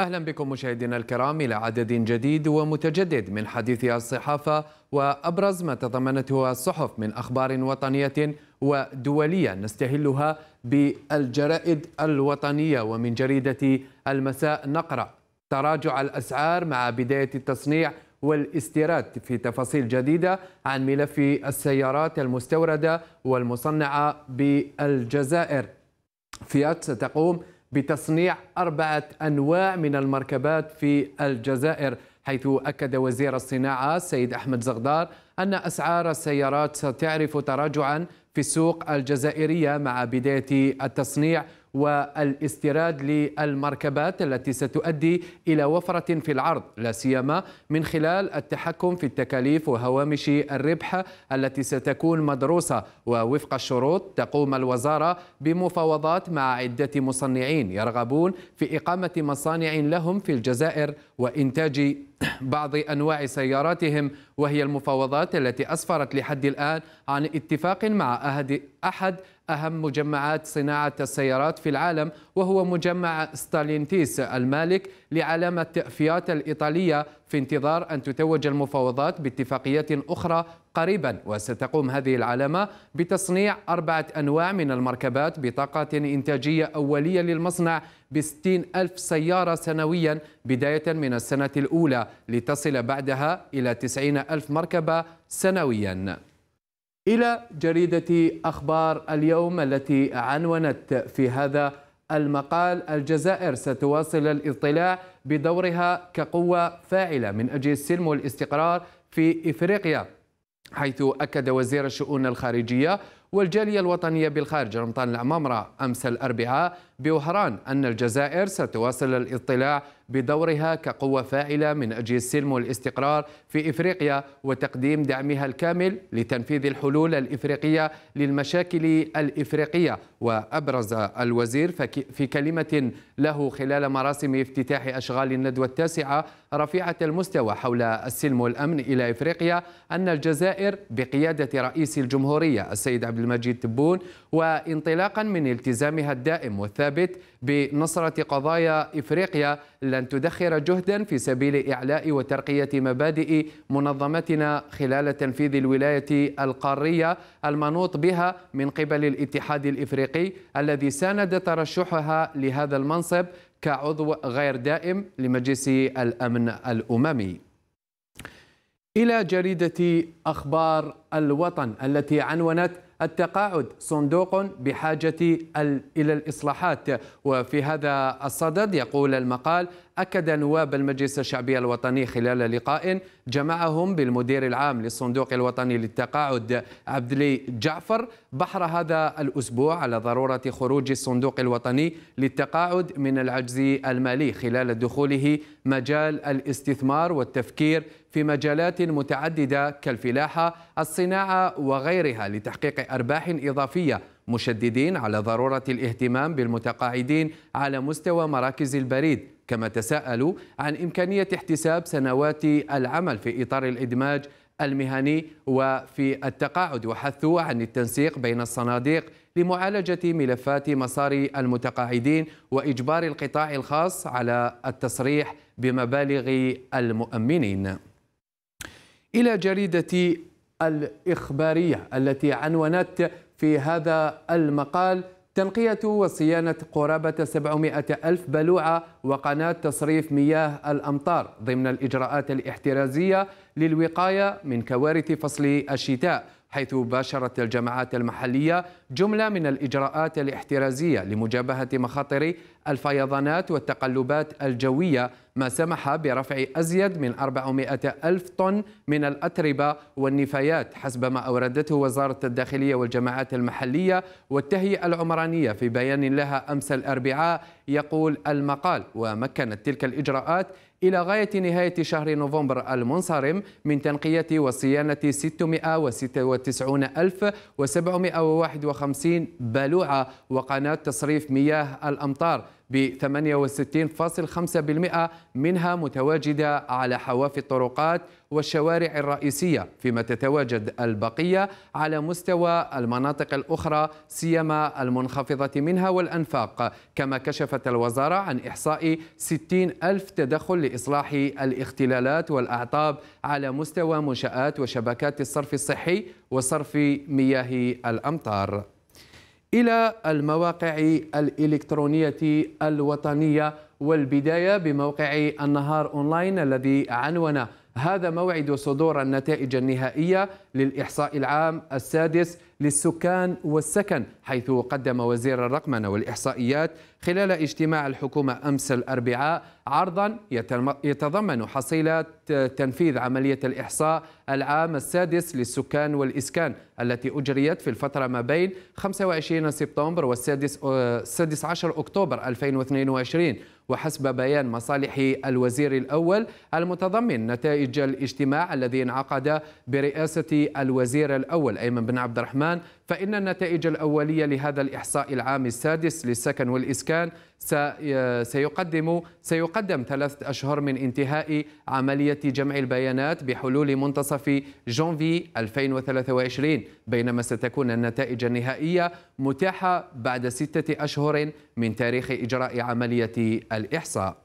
أهلا بكم مشاهدينا الكرام إلى عدد جديد ومتجدد من حديث الصحافة وأبرز ما تضمنته الصحف من أخبار وطنية ودولية نستهلها بالجرائد الوطنية ومن جريدة المساء نقرأ تراجع الأسعار مع بداية التصنيع والاستيراد في تفاصيل جديدة عن ملف السيارات المستوردة والمصنعة بالجزائر فيات ستقوم بتصنيع أربعة أنواع من المركبات في الجزائر حيث أكد وزير الصناعة السيد أحمد زغدار أن أسعار السيارات ستعرف تراجعا في السوق الجزائرية مع بداية التصنيع والاستيراد للمركبات التي ستؤدي إلى وفرة في العرض لا سيما من خلال التحكم في التكاليف وهوامش الربح التي ستكون مدروسة ووفق الشروط تقوم الوزارة بمفاوضات مع عدة مصنعين يرغبون في إقامة مصانع لهم في الجزائر وإنتاج بعض أنواع سياراتهم وهي المفاوضات التي أسفرت لحد الآن عن اتفاق مع أحد أهم مجمعات صناعة السيارات في العالم وهو مجمع ستالينتيس المالك لعلامة فيات الإيطالية في انتظار أن تتوج المفاوضات باتفاقيات أخرى قريبا وستقوم هذه العلامة بتصنيع أربعة أنواع من المركبات بطاقة إنتاجية أولية للمصنع بستين ألف سيارة سنويا بداية من السنة الأولى لتصل بعدها إلى تسعين ألف مركبة سنويا إلى جريدة أخبار اليوم التي عنونت في هذا المقال الجزائر ستواصل الاطلاع بدورها كقوة فاعلة من أجل السلم والاستقرار في إفريقيا حيث أكد وزير الشؤون الخارجية والجالية الوطنية بالخارج رمضان العمامرة أمس الأربعاء بوهران أن الجزائر ستواصل الاطلاع بدورها كقوة فاعلة من أجل السلم والاستقرار في إفريقيا وتقديم دعمها الكامل لتنفيذ الحلول الإفريقية للمشاكل الإفريقية وأبرز الوزير في كلمة له خلال مراسم افتتاح أشغال الندوة التاسعة رفيعة المستوى حول السلم والأمن إلى إفريقيا أن الجزائر بقيادة رئيس الجمهورية السيد عبد المجيد تبون وانطلاقا من التزامها الدائم والثابت ثابت بنصرة قضايا إفريقيا لن تدخر جهدا في سبيل إعلاء وترقية مبادئ منظمتنا خلال تنفيذ الولاية القارية المنوط بها من قبل الاتحاد الإفريقي الذي ساند ترشحها لهذا المنصب كعضو غير دائم لمجلس الأمن الأممي إلى جريدة أخبار الوطن التي عنونت التقاعد صندوق بحاجة إلى الإصلاحات وفي هذا الصدد يقول المقال أكد نواب المجلس الشعبي الوطني خلال لقاء جمعهم بالمدير العام للصندوق الوطني للتقاعد عبدلي جعفر بحر هذا الأسبوع على ضرورة خروج الصندوق الوطني للتقاعد من العجز المالي خلال دخوله مجال الاستثمار والتفكير في مجالات متعددة كالفلاحة الصناعة وغيرها لتحقيق أرباح إضافية مشددين على ضرورة الاهتمام بالمتقاعدين على مستوى مراكز البريد كما تساءلوا عن إمكانية احتساب سنوات العمل في إطار الإدماج المهني وفي التقاعد وحثوا عن التنسيق بين الصناديق لمعالجة ملفات مصاري المتقاعدين وإجبار القطاع الخاص على التصريح بمبالغ المؤمنين إلى جريدة الإخبارية التي عنونت في هذا المقال تنقية وصيانة قرابة 700 ألف بلوعة وقناة تصريف مياه الأمطار ضمن الإجراءات الاحترازية للوقاية من كوارث فصل الشتاء حيث باشرت الجماعات المحلية جملة من الإجراءات الاحترازية لمجابهة مخاطر الفيضانات والتقلبات الجوية ما سمح برفع أزيد من 400 ألف طن من الأتربة والنفايات حسب ما أوردته وزارة الداخلية والجماعات المحلية والتهيئة العمرانية في بيان لها أمس الأربعاء يقول المقال ومكنت تلك الإجراءات إلى غاية نهاية شهر نوفمبر المنصرم من تنقية وصيانة 696751 بلوعة وقناة تصريف مياه الأمطار ب 68.5% منها متواجدة على حواف الطرقات والشوارع الرئيسية فيما تتواجد البقية على مستوى المناطق الأخرى سيما المنخفضة منها والأنفاق كما كشفت الوزارة عن إحصاء 60 ألف تدخل لإصلاح الاختلالات والأعطاب على مستوى منشآت وشبكات الصرف الصحي وصرف مياه الأمطار إلى المواقع الإلكترونية الوطنية والبداية بموقع النهار أونلاين الذي عنون هذا موعد صدور النتائج النهائية للإحصاء العام السادس للسكان والسكن حيث قدم وزير الرقمنة والإحصائيات خلال اجتماع الحكومة أمس الأربعاء عرضا يتضمن حصيلة تنفيذ عملية الإحصاء العام السادس للسكان والإسكان التي أجريت في الفترة ما بين 25 سبتمبر والسادس 16 آه، أكتوبر 2022 وحسب بيان مصالح الوزير الأول المتضمن نتائج الاجتماع الذي انعقد برئاسة الوزير الأول أيمن بن عبد الرحمن عمان فإن النتائج الأولية لهذا الإحصاء العام السادس للسكن والإسكان آه، سيقدم سيقدم ثلاثة أشهر من انتهاء عملية جمع البيانات بحلول منتصف جونفي 2023 بينما ستكون النتائج النهائية متاحة بعد ستة أشهر من تاريخ إجراء عملية الإحصاء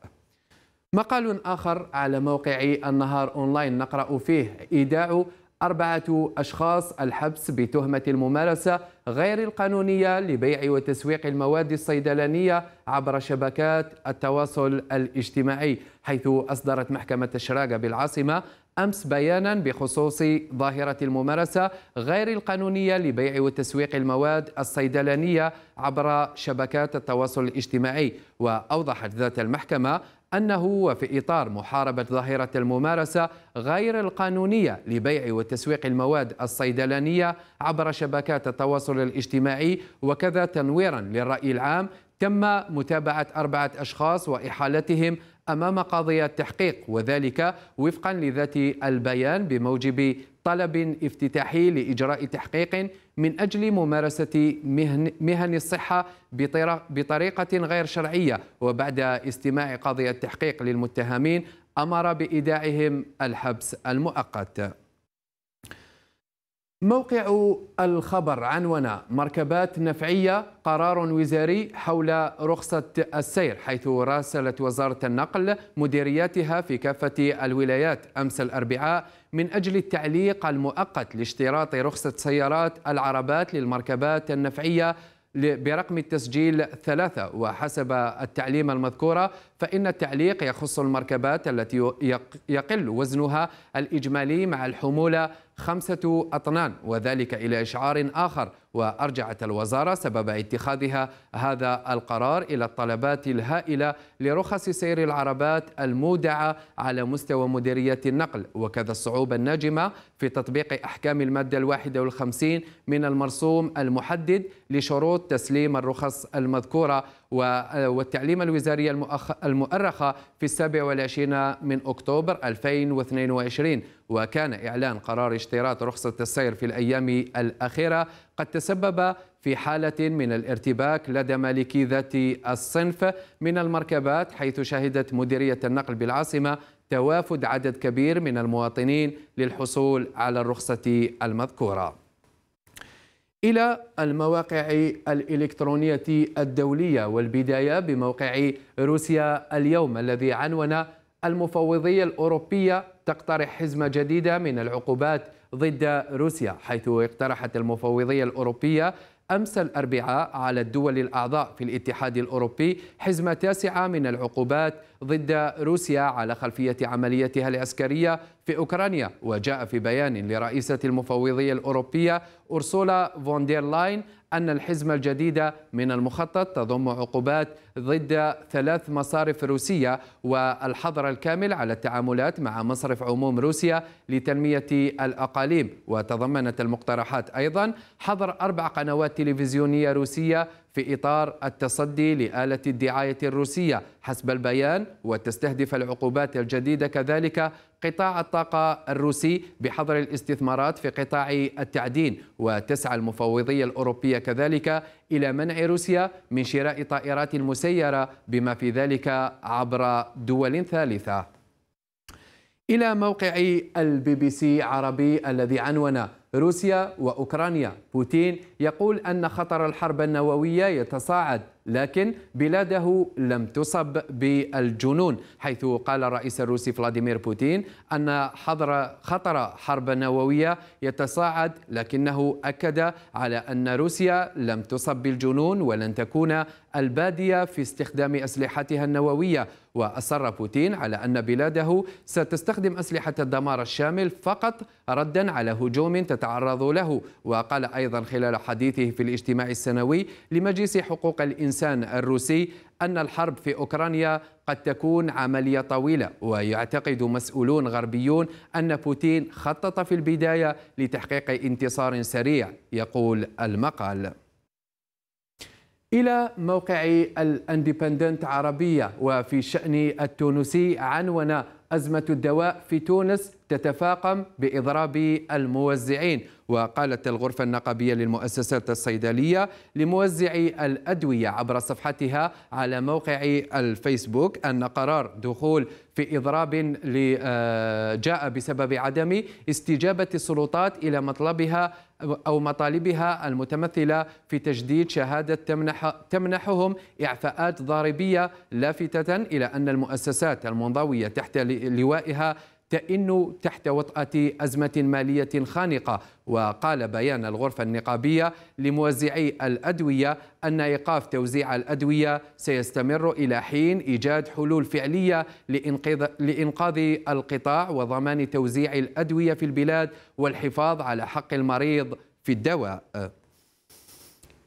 مقال آخر على موقع النهار أونلاين نقرأ فيه إيداع أربعة أشخاص الحبس بتهمة الممارسة غير القانونية لبيع وتسويق المواد الصيدلانية عبر شبكات التواصل الاجتماعي حيث أصدرت محكمة الشراقة بالعاصمة أمس بيانا بخصوص ظاهرة الممارسة غير القانونية لبيع وتسويق المواد الصيدلانية عبر شبكات التواصل الاجتماعي وأوضحت ذات المحكمة أنه في إطار محاربة ظاهرة الممارسة غير القانونية لبيع وتسويق المواد الصيدلانية عبر شبكات التواصل الاجتماعي وكذا تنويرا للرأي العام تم متابعة أربعة أشخاص وإحالتهم أمام قاضي التحقيق وذلك وفقا لذات البيان بموجب طلب افتتاحي لإجراء تحقيق من أجل ممارسة مهن, الصحة بطريقة غير شرعية وبعد استماع قاضي التحقيق للمتهمين أمر بإيداعهم الحبس المؤقت موقع الخبر عنوان مركبات نفعية قرار وزاري حول رخصة السير حيث راسلت وزارة النقل مديرياتها في كافة الولايات أمس الأربعاء من أجل التعليق المؤقت لاشتراط رخصة سيارات العربات للمركبات النفعية برقم التسجيل ثلاثة وحسب التعليم المذكورة فإن التعليق يخص المركبات التي يقل وزنها الإجمالي مع الحمولة خمسة أطنان وذلك إلى إشعار آخر وأرجعت الوزارة سبب اتخاذها هذا القرار إلى الطلبات الهائلة لرخص سير العربات المودعة على مستوى مديرية النقل وكذا الصعوبة الناجمة في تطبيق أحكام المادة الواحدة والخمسين من المرسوم المحدد لشروط تسليم الرخص المذكورة والتعليم الوزاري المؤرخة في السابع والعشرين من أكتوبر 2022 وكان إعلان قرار اشتراط رخصة السير في الأيام الأخيرة قد تسبب في حالة من الارتباك لدى مالكي ذات الصنف من المركبات حيث شهدت مديرية النقل بالعاصمة توافد عدد كبير من المواطنين للحصول على الرخصة المذكورة إلى المواقع الإلكترونية الدولية والبداية بموقع روسيا اليوم الذي عنون المفوضية الأوروبية تقترح حزمة جديدة من العقوبات ضد روسيا حيث اقترحت المفوضية الأوروبية أمس الأربعاء على الدول الأعضاء في الاتحاد الأوروبي حزمة تاسعة من العقوبات ضد روسيا على خلفية عمليتها العسكرية في أوكرانيا وجاء في بيان لرئيسة المفوضية الأوروبية أرسولا فوندير لاين أن الحزمة الجديدة من المخطط تضم عقوبات ضد ثلاث مصارف روسية والحظر الكامل على التعاملات مع مصرف عموم روسيا لتنمية الأقاليم وتضمنت المقترحات أيضا حظر أربع قنوات تلفزيونية روسية في إطار التصدي لآلة الدعاية الروسية حسب البيان وتستهدف العقوبات الجديدة كذلك قطاع الطاقة الروسي بحظر الاستثمارات في قطاع التعدين وتسعى المفوضية الأوروبية كذلك إلى منع روسيا من شراء طائرات مسيرة بما في ذلك عبر دول ثالثة إلى موقع البي بي سي عربي الذي عنون روسيا وأوكرانيا بوتين يقول أن خطر الحرب النووية يتصاعد لكن بلاده لم تصب بالجنون حيث قال الرئيس الروسي فلاديمير بوتين أن حظر خطر حرب نووية يتصاعد لكنه أكد على أن روسيا لم تصب بالجنون ولن تكون البادية في استخدام أسلحتها النووية وأصر بوتين على أن بلاده ستستخدم أسلحة الدمار الشامل فقط ردا على هجوم تتعرض له وقال أيضا خلال حديثه في الاجتماع السنوي لمجلس حقوق الإنسان الإنسان الروسي أن الحرب في أوكرانيا قد تكون عملية طويلة ويعتقد مسؤولون غربيون أن بوتين خطط في البداية لتحقيق انتصار سريع يقول المقال إلى موقع الأندبندنت عربية وفي الشأن التونسي عنون أزمة الدواء في تونس تتفاقم بإضراب الموزعين وقالت الغرفة النقابية للمؤسسات الصيدلية لموزعي الأدوية عبر صفحتها على موقع الفيسبوك أن قرار دخول في إضراب آه، جاء بسبب عدم استجابة السلطات إلى مطلبها أو مطالبها المتمثلة في تجديد شهادة تمنح تمنحهم إعفاءات ضريبية لافتة إلى أن المؤسسات المنضوية تحت لوائها تئن تحت وطأة أزمة مالية خانقة وقال بيان الغرفة النقابية لموزعي الأدوية أن إيقاف توزيع الأدوية سيستمر إلى حين إيجاد حلول فعلية لإنقاذ, القطاع وضمان توزيع الأدوية في البلاد والحفاظ على حق المريض في الدواء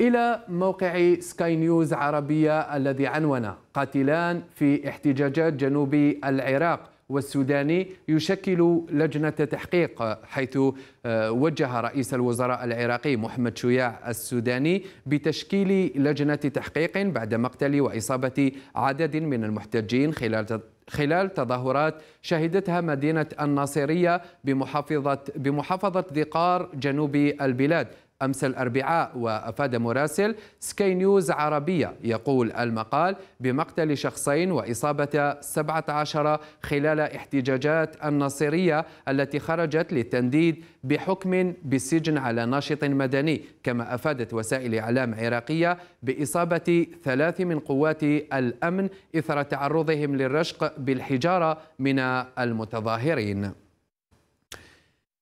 إلى موقع سكاي نيوز عربية الذي عنونا قاتلان في احتجاجات جنوب العراق والسوداني يشكل لجنة تحقيق حيث آه، وجه رئيس الوزراء العراقي محمد شياع السوداني بتشكيل لجنة تحقيق بعد مقتل وإصابة عدد من المحتجين خلال خلال تظاهرات شهدتها مدينة الناصرية بمحافظة بمحافظة ذقار جنوب البلاد أمس الأربعاء وأفاد مراسل سكاي نيوز عربية يقول المقال بمقتل شخصين وإصابة 17 خلال احتجاجات النصيرية التي خرجت للتنديد بحكم بالسجن على ناشط مدني كما أفادت وسائل إعلام عراقية بإصابة ثلاث من قوات الأمن إثر تعرضهم للرشق بالحجارة من المتظاهرين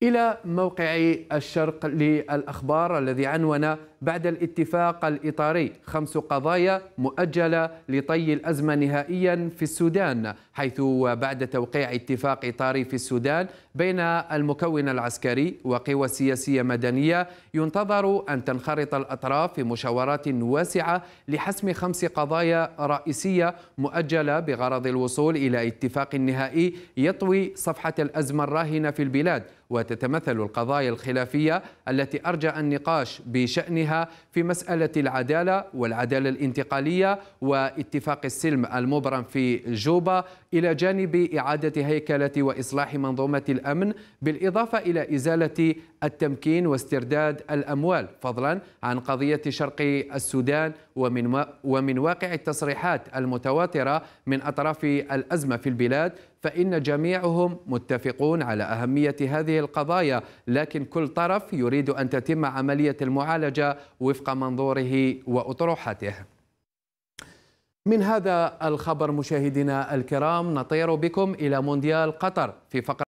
إلى موقع الشرق للأخبار الذي عنون بعد الاتفاق الإطاري خمس قضايا مؤجلة لطي الأزمة نهائيا في السودان حيث بعد توقيع اتفاق إطاري في السودان بين المكون العسكري وقوى سياسية مدنية ينتظر أن تنخرط الأطراف في مشاورات واسعة لحسم خمس قضايا رئيسية مؤجلة بغرض الوصول إلى اتفاق نهائي يطوي صفحة الأزمة الراهنة في البلاد وتتمثل القضايا الخلافية التي أرجى النقاش بشأنها في مسألة العدالة والعدالة الانتقالية واتفاق السلم المبرم في جوبا إلى جانب إعادة هيكلة وإصلاح منظومة الأمن بالإضافة إلى إزالة التمكين واسترداد الأموال فضلا عن قضية شرق السودان ومن, ومن واقع التصريحات المتواترة من أطراف الأزمة في البلاد فإن جميعهم متفقون على أهمية هذه القضايا لكن كل طرف يريد أن تتم عملية المعالجة وفق منظوره وأطروحته من هذا الخبر مشاهدينا الكرام نطير بكم إلى مونديال قطر في فقرة